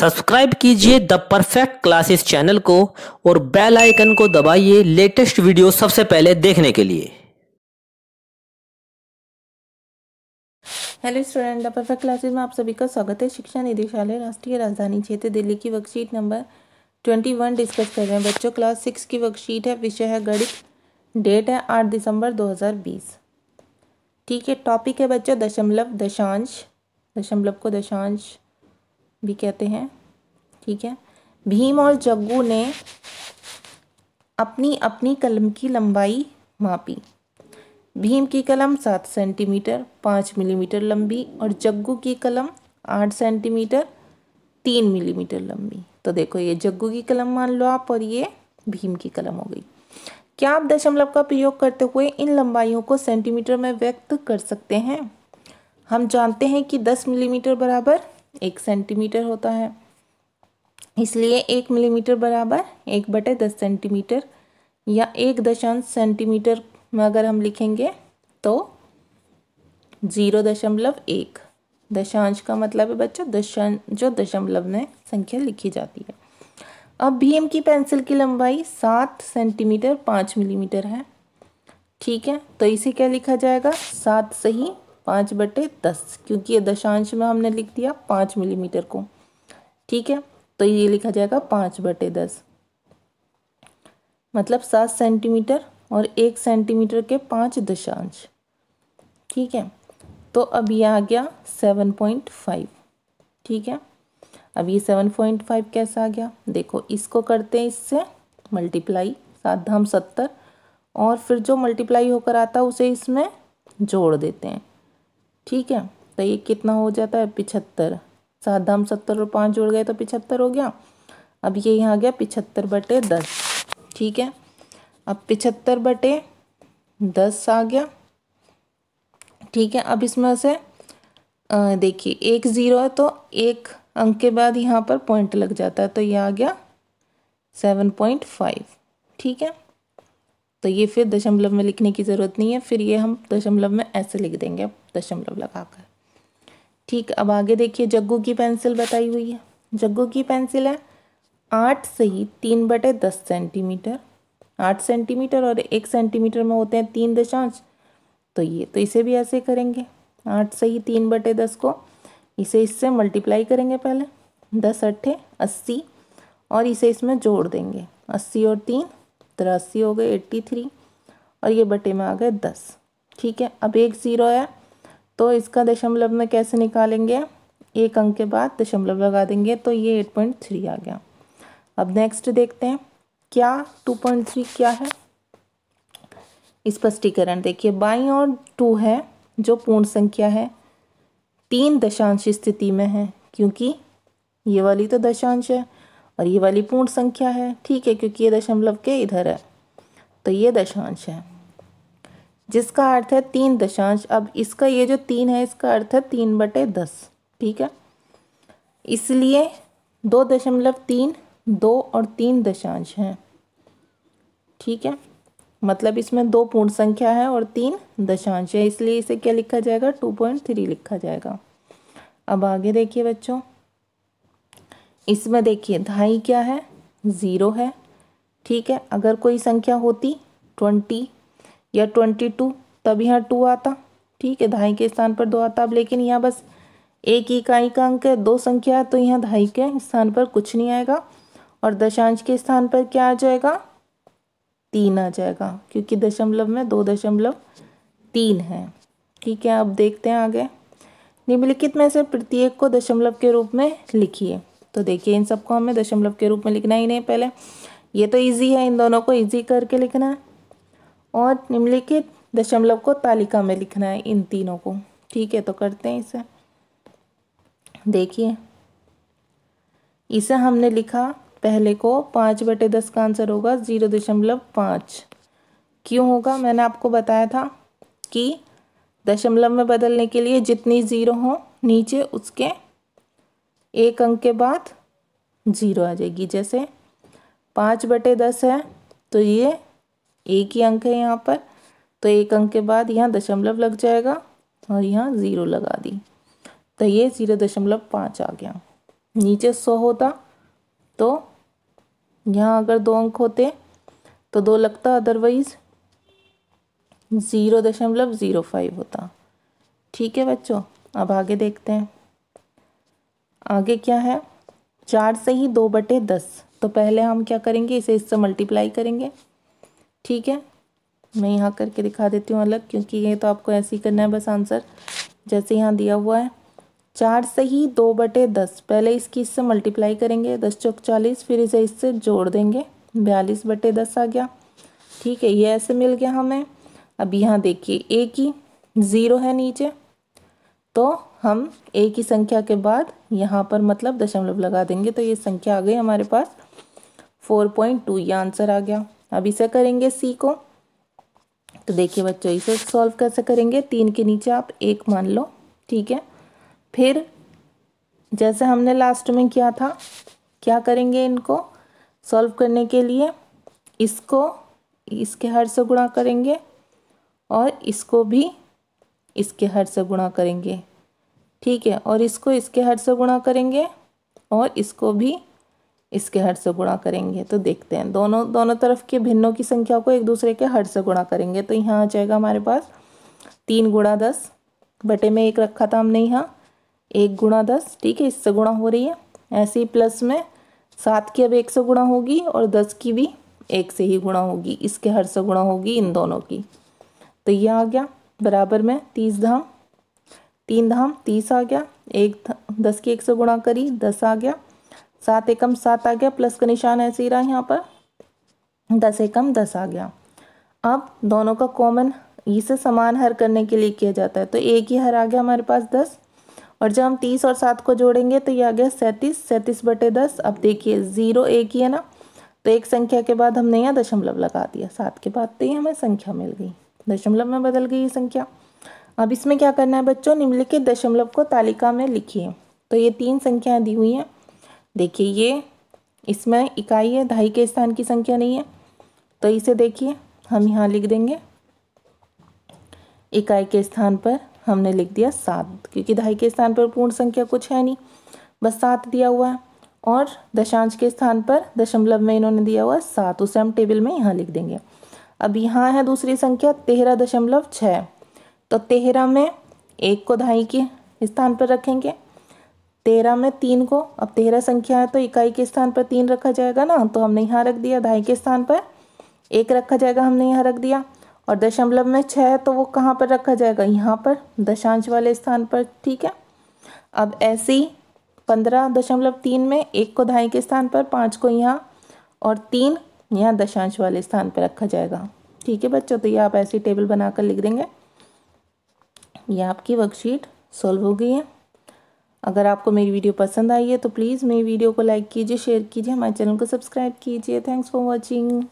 subscribe कीजिए the perfect classes channel को और बेल आइकन को दबाइए लेटेस्ट वीडियो सबसे पहले देखने के लिए hello student the perfect classes में आप सभी का स्वागत है शिक्षा निदेशालय राष्ट्रीय राजधानी क्षेत्र दिल्ली की worksheet number twenty one discuss कर रहे हैं बच्चों क्लास सिक्स की वर्कशीट है विषय है गणित डेट है आठ दिसंबर दो हज़ार बीस ठीक है टॉपिक है बच्चों दशमलव दशांश दशमलव को दशांश भी कहते हैं ठीक है भीम और जग्गू ने अपनी अपनी कलम की लंबाई मापी भीम की कलम सात सेंटीमीटर पाँच मिलीमीटर लंबी और जग्गू की कलम आठ सेंटीमीटर तीन मिलीमीटर लंबी तो देखो ये जग्गू की कलम मान लो आप और ये भीम की कलम हो गई क्या आप दशमलव का प्रयोग करते हुए इन लंबाइयों को सेंटीमीटर में व्यक्त कर सकते हैं हम जानते हैं कि दस मिलीमीटर बराबर एक सेंटीमीटर होता है इसलिए एक मिलीमीटर बराबर एक बटे दस सेंटीमीटर या एक दशांश सेंटीमीटर में अगर हम लिखेंगे तो ज़ीरो दशमलव एक दशांश का मतलब है बच्चों दशांश जो दशमलव में संख्या लिखी जाती है अब भीम की पेंसिल की लंबाई सात सेंटीमीटर पाँच मिलीमीटर है ठीक है तो इसे क्या लिखा जाएगा सात सही पाँच बटे दस क्योंकि ये दशांश में हमने लिख दिया पाँच मिलीमीटर को ठीक है तो ये लिखा जाएगा पाँच बटे दस मतलब सात सेंटीमीटर और एक सेंटीमीटर के पाँच दशांश ठीक है तो अब ये आ गया सेवन पॉइंट फाइव ठीक है अब ये सेवन पॉइंट फाइव कैसा आ गया देखो इसको करते हैं इससे मल्टीप्लाई सात धाम सत्तर और फिर जो मल्टीप्लाई होकर आता है उसे इसमें जोड़ देते हैं ठीक है तो ये कितना हो जाता है पिछहत्तर सात धाम सत्तर और पाँच जुड़ गए तो पिछहत्तर हो गया अब ये यहाँ आ गया पिछहत्तर बटे दस ठीक है अब पिछहत्तर बटे दस आ गया ठीक है अब इसमें से देखिए एक ज़ीरो है तो एक अंक के बाद यहाँ पर पॉइंट लग जाता है तो ये आ गया सेवन पॉइंट फाइव ठीक है तो ये फिर दशमलव में लिखने की ज़रूरत नहीं है फिर ये हम दशमलव में ऐसे लिख देंगे दशमलव लगाकर ठीक अब आगे देखिए जग्गू की पेंसिल बताई हुई है जग्गू की पेंसिल है आठ से ही तीन बटे दस सेंटीमीटर आठ सेंटीमीटर और एक सेंटीमीटर में होते हैं तीन दशांश तो ये तो इसे भी ऐसे करेंगे आठ से ही तीन बटे दस को इसे इससे मल्टीप्लाई करेंगे पहले दस अट्ठे अस्सी और इसे इसमें जोड़ देंगे अस्सी और तीन तिरासी हो गए एट्टी थ्री और ये बटे में आ गए दस ठीक है अब एक ज़ीरो है तो इसका दशमलव में कैसे निकालेंगे एक अंक के बाद दशमलव लगा देंगे तो ये एट पॉइंट थ्री आ गया अब नेक्स्ट देखते हैं क्या टू पॉइंट थ्री क्या है स्पष्टीकरण देखिए बाई और टू है जो पूर्ण संख्या है तीन दशांश स्थिति में है क्योंकि ये वाली तो दशांश है और ये वाली पूर्ण संख्या है ठीक है क्योंकि ये दशमलव के इधर है तो ये दशांश है जिसका अर्थ है तीन दशांश अब इसका ये जो तीन है इसका अर्थ है तीन बटे दस ठीक है इसलिए दो दशमलव तीन दो और तीन दशांश हैं ठीक है मतलब इसमें दो पूर्ण संख्या है और तीन दशांश है इसलिए इसे क्या लिखा जाएगा टू पॉइंट थ्री लिखा जाएगा अब आगे देखिए बच्चों इसमें देखिए ढाई क्या है ज़ीरो है ठीक है अगर कोई संख्या होती ट्वेंटी या ट्वेंटी टू तब यहाँ टू आता ठीक है ढाई के स्थान पर दो आता अब लेकिन यहाँ बस एक इकाई का अंक है दो संख्या है तो यहाँ ढाई के स्थान पर कुछ नहीं आएगा और दशांश के स्थान पर क्या आ जाएगा तीन आ जाएगा क्योंकि दशमलव में दो दशमलव तीन है ठीक है अब देखते हैं आगे निम्नलिखित में से प्रत्येक को दशमलव के रूप में लिखिए तो देखिए इन सबको हमें दशमलव के रूप में लिखना ही नहीं पहले ये तो ईजी है इन दोनों को ईजी करके लिखना है और निम्नलिखित दशमलव को तालिका में लिखना है इन तीनों को ठीक है तो करते हैं इसे देखिए इसे हमने लिखा पहले को पाँच बटे दस का आंसर होगा ज़ीरो दशमलव पाँच क्यों होगा मैंने आपको बताया था कि दशमलव में बदलने के लिए जितनी ज़ीरो हो नीचे उसके एक अंक के बाद ज़ीरो आ जाएगी जैसे पाँच बटे दस है तो ये एक ही अंक है यहाँ पर तो एक अंक के बाद यहाँ दशमलव लग जाएगा और यहाँ ज़ीरो लगा दी तो ये ज़ीरो दशमलव पाँच आ गया नीचे सौ होता तो यहाँ अगर दो अंक होते तो दो लगता अदरवाइज ज़ीरो दशमलव ज़ीरो फाइव होता ठीक है बच्चों अब आगे देखते हैं आगे क्या है चार से ही दो बटे दस तो पहले हम क्या करेंगे इसे इससे मल्टीप्लाई करेंगे ठीक है मैं यहाँ करके दिखा देती हूँ अलग क्योंकि ये तो आपको ऐसे ही करना है बस आंसर जैसे यहाँ दिया हुआ है चार से ही दो बटे दस पहले इसकी इससे मल्टीप्लाई करेंगे दस चौक चालीस फिर इसे इससे जोड़ देंगे बयालीस बटे दस आ गया ठीक है ये ऐसे मिल गया हमें अब यहाँ देखिए एक ही ज़ीरो है नीचे तो हम ए की संख्या के बाद यहाँ पर मतलब दशमलव लगा देंगे तो ये संख्या आ गई हमारे पास फोर पॉइंट टू ये आंसर आ गया अब इसे करेंगे सी को तो देखिए बच्चों इसे सॉल्व कैसे करेंगे तीन के नीचे आप एक मान लो ठीक है फिर जैसे हमने लास्ट में किया था क्या करेंगे इनको सॉल्व करने के लिए इसको इसके हर से गुणा करेंगे और इसको भी इसके हर से गुणा करेंगे ठीक है और इसको इसके हर से गुणा करेंगे और इसको भी इसके हर से गुणा करेंगे तो देखते हैं दोनों दोनों तरफ के भिन्नों की संख्या को एक दूसरे के हर से गुणा करेंगे तो यहाँ आ जाएगा हमारे पास तीन गुणा दस बटे में एक रखा था हमने यहाँ एक गुणा दस ठीक है इससे गुणा हो रही है ऐसे ही प्लस में सात की अब एक से गुणा होगी और दस की भी एक से ही गुणा होगी इसके हर से गुणा होगी इन दोनों की तो यह आ गया बराबर में तीस धाम तीन धाम तीस आ गया एक दस की एक सौ गुणा करी दस आ गया सात एकम सात आ गया प्लस का निशान ऐसे ही रहा यहाँ पर दस एकम दस आ गया अब दोनों का कॉमन इसे e समान हर करने के लिए किया जाता है तो एक ही हर आ गया हमारे पास दस और जब हम तीस और सात को जोड़ेंगे तो ये आ गया सैंतीस सैंतीस बटे दस अब देखिए ज़ीरो एक ही है ना तो एक संख्या के बाद हमने यहाँ दशमलव लगा दिया सात के बाद तो ये हमें संख्या मिल गई दशमलव में बदल गई ये संख्या अब इसमें क्या करना है बच्चों निम्नलिखित दशमलव को तालिका में लिखिए तो ये तीन संख्याएं दी हुई हैं देखिए ये इसमें इकाई है ढाई के स्थान की संख्या नहीं है तो इसे देखिए हम यहाँ लिख देंगे इकाई के स्थान पर हमने लिख दिया सात क्योंकि ढाई के स्थान पर पूर्ण संख्या कुछ है नहीं बस सात दिया हुआ है और दशांश के स्थान पर दशमलव में इन्होंने दिया हुआ सात उसे हम टेबल में यहाँ लिख देंगे अब यहाँ है दूसरी संख्या तेरह दशमलव छः तो तेरह में एक को ढाई के स्थान पर रखेंगे तेरह में तीन को अब तेरह संख्या है तो इकाई के स्थान पर तीन रखा जाएगा ना तो हमने यहाँ रख दिया ढाई के स्थान पर एक रखा जाएगा हमने यहाँ रख दिया और दशमलव में छः है तो वो कहाँ पर रखा जाएगा यहाँ पर दशांश वाले स्थान पर ठीक है अब ऐसे ही पंद्रह दशमलव तीन में एक को ढाई के स्थान पर पाँच को यहाँ और तीन यहाँ दशांश वाले स्थान पर रखा जाएगा ठीक है बच्चों तो ये आप ऐसी टेबल बनाकर लिख देंगे ये आपकी वर्कशीट सॉल्व हो गई है अगर आपको मेरी वीडियो पसंद आई है तो प्लीज़ मेरी वीडियो को लाइक कीजिए शेयर कीजिए हमारे चैनल को सब्सक्राइब कीजिए थैंक्स फॉर वॉचिंग